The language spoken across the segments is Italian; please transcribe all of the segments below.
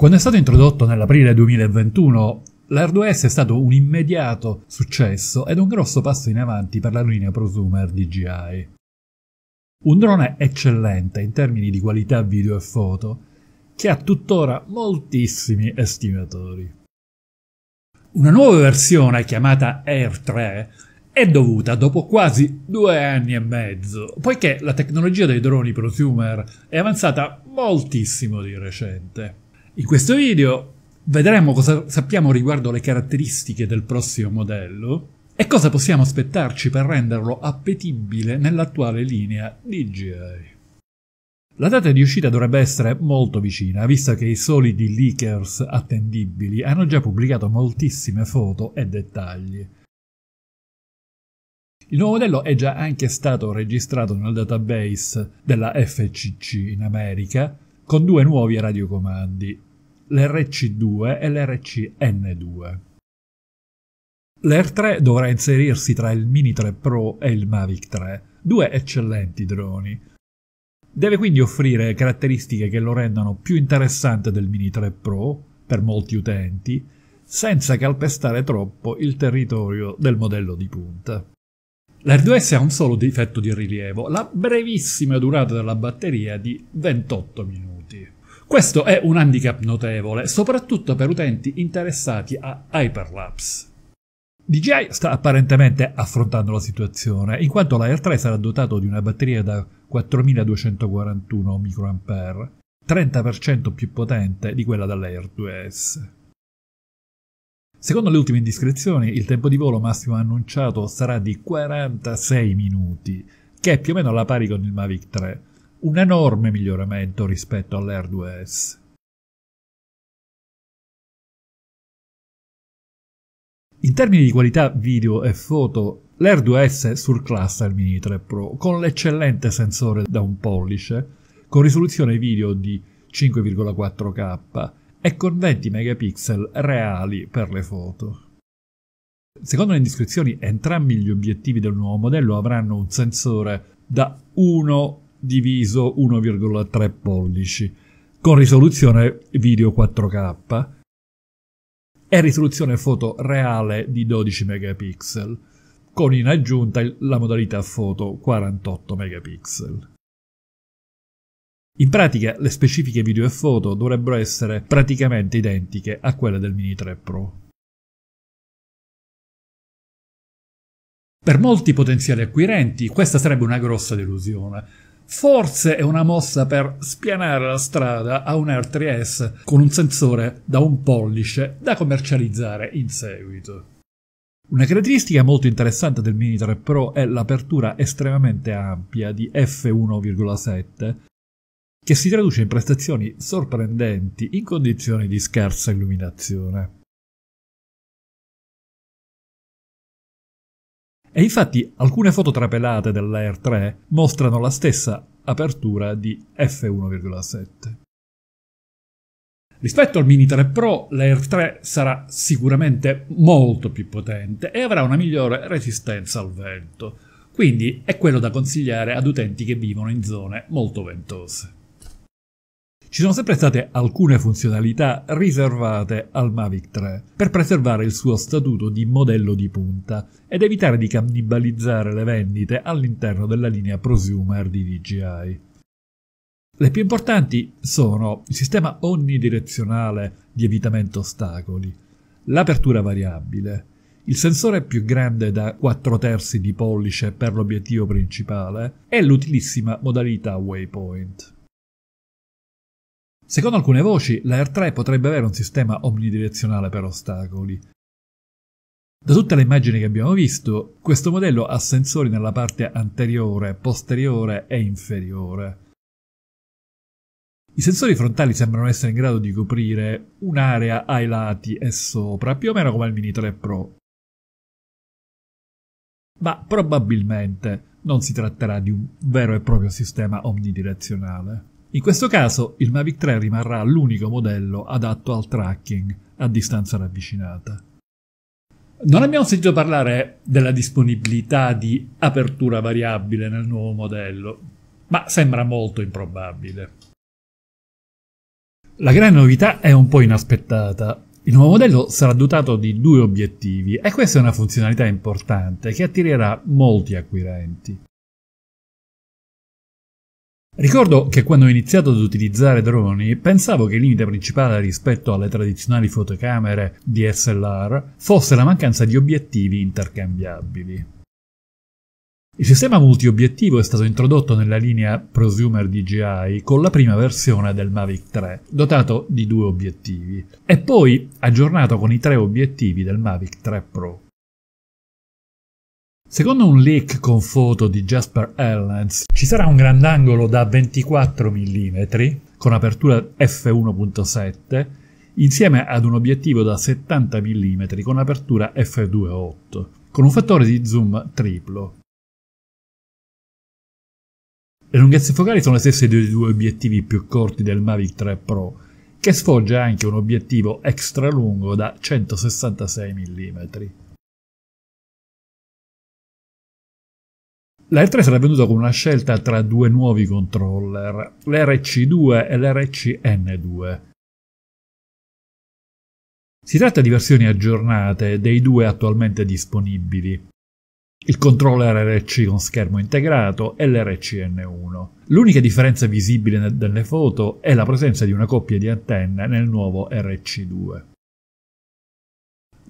Quando è stato introdotto nell'aprile 2021, l'R2S è stato un immediato successo ed un grosso passo in avanti per la linea prosumer DJI. Un drone eccellente in termini di qualità video e foto, che ha tuttora moltissimi estimatori. Una nuova versione chiamata Air 3 è dovuta dopo quasi due anni e mezzo, poiché la tecnologia dei droni prosumer è avanzata moltissimo di recente. In questo video vedremo cosa sappiamo riguardo le caratteristiche del prossimo modello e cosa possiamo aspettarci per renderlo appetibile nell'attuale linea DJI. La data di uscita dovrebbe essere molto vicina, visto che i solidi leakers attendibili hanno già pubblicato moltissime foto e dettagli. Il nuovo modello è già anche stato registrato nel database della FCC in America con due nuovi radiocomandi, l'RC2 e l'RCN2. L'Air3 dovrà inserirsi tra il Mini 3 Pro e il Mavic 3, due eccellenti droni. Deve quindi offrire caratteristiche che lo rendano più interessante del Mini 3 Pro per molti utenti, senza calpestare troppo il territorio del modello di punta. L'Air2S ha un solo difetto di rilievo, la brevissima durata della batteria di 28 minuti. Questo è un handicap notevole, soprattutto per utenti interessati a Hyperlapse. DJI sta apparentemente affrontando la situazione, in quanto l'Air 3 sarà dotato di una batteria da 4241 mAh, 30% più potente di quella dell'Air 2S. Secondo le ultime indiscrezioni, il tempo di volo massimo annunciato sarà di 46 minuti, che è più o meno alla pari con il Mavic 3, un enorme miglioramento rispetto all'R2S. In termini di qualità video e foto, l'R2S surclassa il Mini 3 Pro con l'eccellente sensore da un pollice, con risoluzione video di 5,4K e con 20 megapixel reali per le foto. Secondo le indiscrezioni, entrambi gli obiettivi del nuovo modello avranno un sensore da 1 diviso 1,3 pollici, con risoluzione video 4K e risoluzione foto reale di 12 megapixel, con in aggiunta la modalità foto 48 megapixel. In pratica le specifiche video e foto dovrebbero essere praticamente identiche a quelle del Mini 3 Pro. Per molti potenziali acquirenti questa sarebbe una grossa delusione, Forse è una mossa per spianare la strada a un R3S con un sensore da un pollice da commercializzare in seguito. Una caratteristica molto interessante del Mini 3 Pro è l'apertura estremamente ampia di f1,7 che si traduce in prestazioni sorprendenti in condizioni di scarsa illuminazione. E infatti alcune foto trapelate dell'Air 3 mostrano la stessa apertura di f1,7. Rispetto al Mini 3 Pro, l'Air 3 sarà sicuramente molto più potente e avrà una migliore resistenza al vento, quindi è quello da consigliare ad utenti che vivono in zone molto ventose. Ci sono sempre state alcune funzionalità riservate al Mavic 3 per preservare il suo statuto di modello di punta ed evitare di cannibalizzare le vendite all'interno della linea prosumer di DJI. Le più importanti sono il sistema onnidirezionale di evitamento ostacoli, l'apertura variabile, il sensore più grande da 4 terzi di pollice per l'obiettivo principale e l'utilissima modalità waypoint. Secondo alcune voci, la R3 potrebbe avere un sistema omnidirezionale per ostacoli. Da tutte le immagini che abbiamo visto, questo modello ha sensori nella parte anteriore, posteriore e inferiore. I sensori frontali sembrano essere in grado di coprire un'area ai lati e sopra, più o meno come il Mini 3 Pro. Ma probabilmente non si tratterà di un vero e proprio sistema omnidirezionale. In questo caso il Mavic 3 rimarrà l'unico modello adatto al tracking a distanza ravvicinata. Non abbiamo sentito parlare della disponibilità di apertura variabile nel nuovo modello, ma sembra molto improbabile. La grande novità è un po' inaspettata. Il nuovo modello sarà dotato di due obiettivi e questa è una funzionalità importante che attirerà molti acquirenti. Ricordo che quando ho iniziato ad utilizzare droni pensavo che il limite principale rispetto alle tradizionali fotocamere DSLR fosse la mancanza di obiettivi intercambiabili. Il sistema multiobiettivo è stato introdotto nella linea Prosumer DJI con la prima versione del Mavic 3, dotato di due obiettivi, e poi aggiornato con i tre obiettivi del Mavic 3 Pro. Secondo un leak con foto di Jasper Ellens, ci sarà un grandangolo da 24 mm con apertura f1.7 insieme ad un obiettivo da 70 mm con apertura f2.8 con un fattore di zoom triplo. Le lunghezze focali sono le stesse dei due obiettivi più corti del Mavic 3 Pro, che sfoggia anche un obiettivo extra lungo da 166 mm. La R3 sarà venduta con una scelta tra due nuovi controller, l'RC2 e l'RCN2. Si tratta di versioni aggiornate dei due attualmente disponibili, il controller RC con schermo integrato e l'RCN1. L'unica differenza visibile nelle foto è la presenza di una coppia di antenne nel nuovo RC2.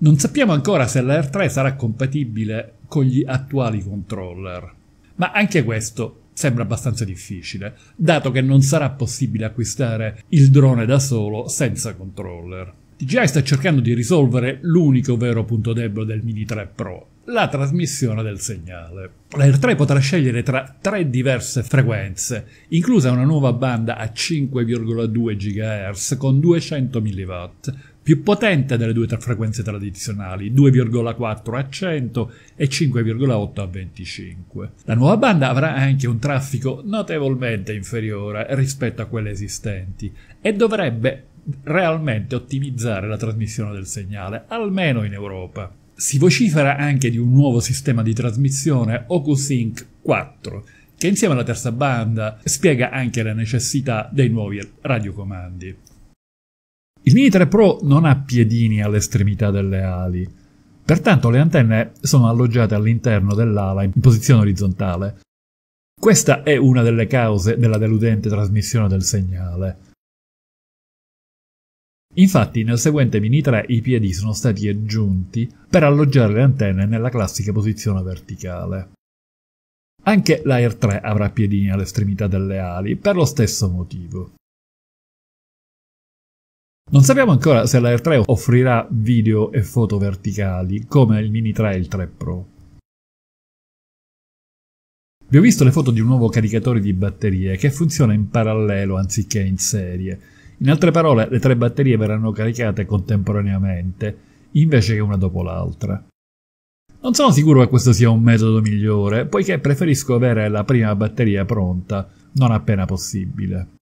Non sappiamo ancora se la R3 sarà compatibile con gli attuali controller ma anche questo sembra abbastanza difficile, dato che non sarà possibile acquistare il drone da solo senza controller. DJI sta cercando di risolvere l'unico vero punto debole del Mini 3 Pro, la trasmissione del segnale. L'Air 3 potrà scegliere tra tre diverse frequenze, inclusa una nuova banda a 5,2 GHz con 200 mW, più potente delle due frequenze tradizionali, 2,4 a 100 e 5,8 a 25. La nuova banda avrà anche un traffico notevolmente inferiore rispetto a quelle esistenti e dovrebbe realmente ottimizzare la trasmissione del segnale, almeno in Europa. Si vocifera anche di un nuovo sistema di trasmissione OcuSync 4, che insieme alla terza banda spiega anche la necessità dei nuovi radiocomandi. Il Mini 3 Pro non ha piedini all'estremità delle ali, pertanto le antenne sono alloggiate all'interno dell'ala in posizione orizzontale. Questa è una delle cause della deludente trasmissione del segnale. Infatti nel seguente Mini 3 i piedi sono stati aggiunti per alloggiare le antenne nella classica posizione verticale. Anche l'Air 3 avrà piedini all'estremità delle ali per lo stesso motivo. Non sappiamo ancora se l'Air 3 offrirà video e foto verticali come il Mini 3 e il 3 Pro. Vi ho visto le foto di un nuovo caricatore di batterie che funziona in parallelo anziché in serie. In altre parole, le tre batterie verranno caricate contemporaneamente, invece che una dopo l'altra. Non sono sicuro che questo sia un metodo migliore, poiché preferisco avere la prima batteria pronta, non appena possibile.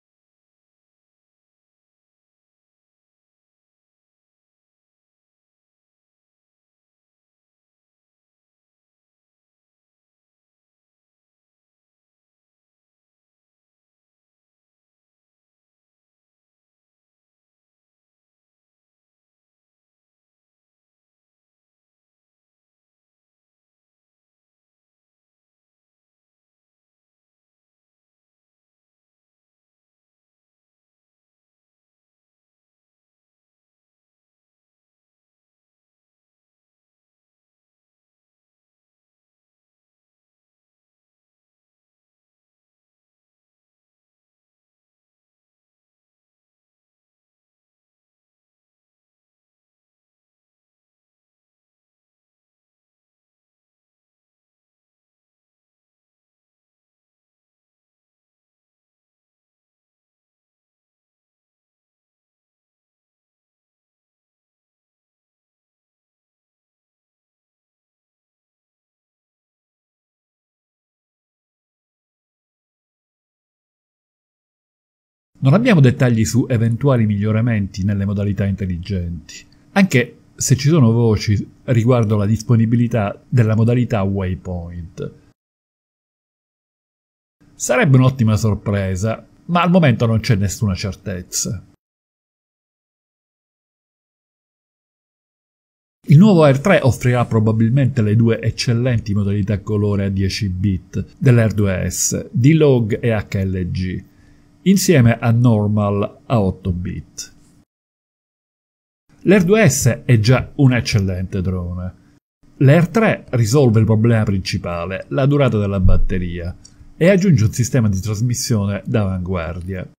Non abbiamo dettagli su eventuali miglioramenti nelle modalità intelligenti, anche se ci sono voci riguardo la disponibilità della modalità Waypoint. Sarebbe un'ottima sorpresa, ma al momento non c'è nessuna certezza. Il nuovo Air 3 offrirà probabilmente le due eccellenti modalità colore a 10 bit dell'Air 2S, D-Log e HLG, insieme a Normal a 8 bit. L'Air 2 s è già un eccellente drone. L'Air 3 risolve il problema principale, la durata della batteria, e aggiunge un sistema di trasmissione d'avanguardia.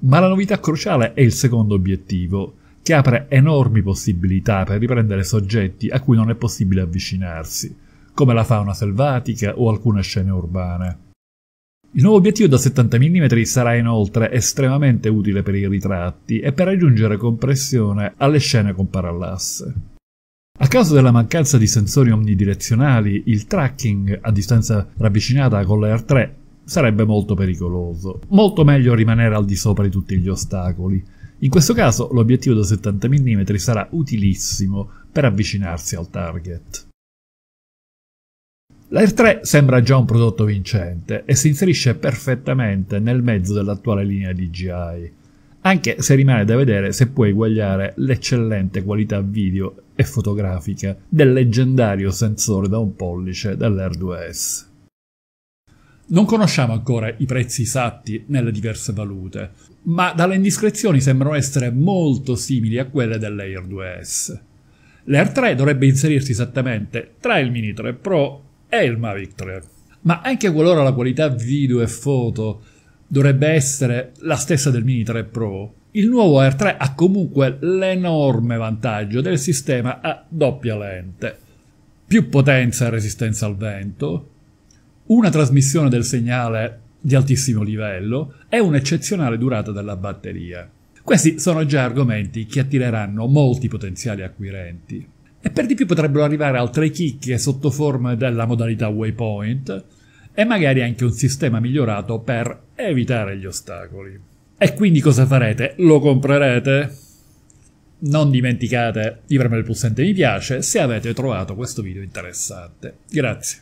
Ma la novità cruciale è il secondo obiettivo, che apre enormi possibilità per riprendere soggetti a cui non è possibile avvicinarsi, come la fauna selvatica o alcune scene urbane. Il nuovo obiettivo da 70 mm sarà inoltre estremamente utile per i ritratti e per aggiungere compressione alle scene con parallasse. A causa della mancanza di sensori omnidirezionali, il tracking a distanza ravvicinata con l'Air 3 sarebbe molto pericoloso. Molto meglio rimanere al di sopra di tutti gli ostacoli. In questo caso l'obiettivo da 70 mm sarà utilissimo per avvicinarsi al target. L'Air 3 sembra già un prodotto vincente e si inserisce perfettamente nel mezzo dell'attuale linea DJI, anche se rimane da vedere se può eguagliare l'eccellente qualità video e fotografica del leggendario sensore da un pollice dell'Air 2 s Non conosciamo ancora i prezzi esatti nelle diverse valute, ma dalle indiscrezioni sembrano essere molto simili a quelle dell'Air 2S. L'Air 3 dovrebbe inserirsi esattamente tra il Mini 3 Pro è il Mavic 3. Ma anche qualora la qualità video e foto dovrebbe essere la stessa del Mini 3 Pro, il nuovo Air 3 ha comunque l'enorme vantaggio del sistema a doppia lente. Più potenza e resistenza al vento, una trasmissione del segnale di altissimo livello e un'eccezionale durata della batteria. Questi sono già argomenti che attireranno molti potenziali acquirenti e per di più potrebbero arrivare altre chicche sotto forma della modalità waypoint e magari anche un sistema migliorato per evitare gli ostacoli. E quindi cosa farete? Lo comprerete? Non dimenticate di premere il pulsante mi piace se avete trovato questo video interessante. Grazie.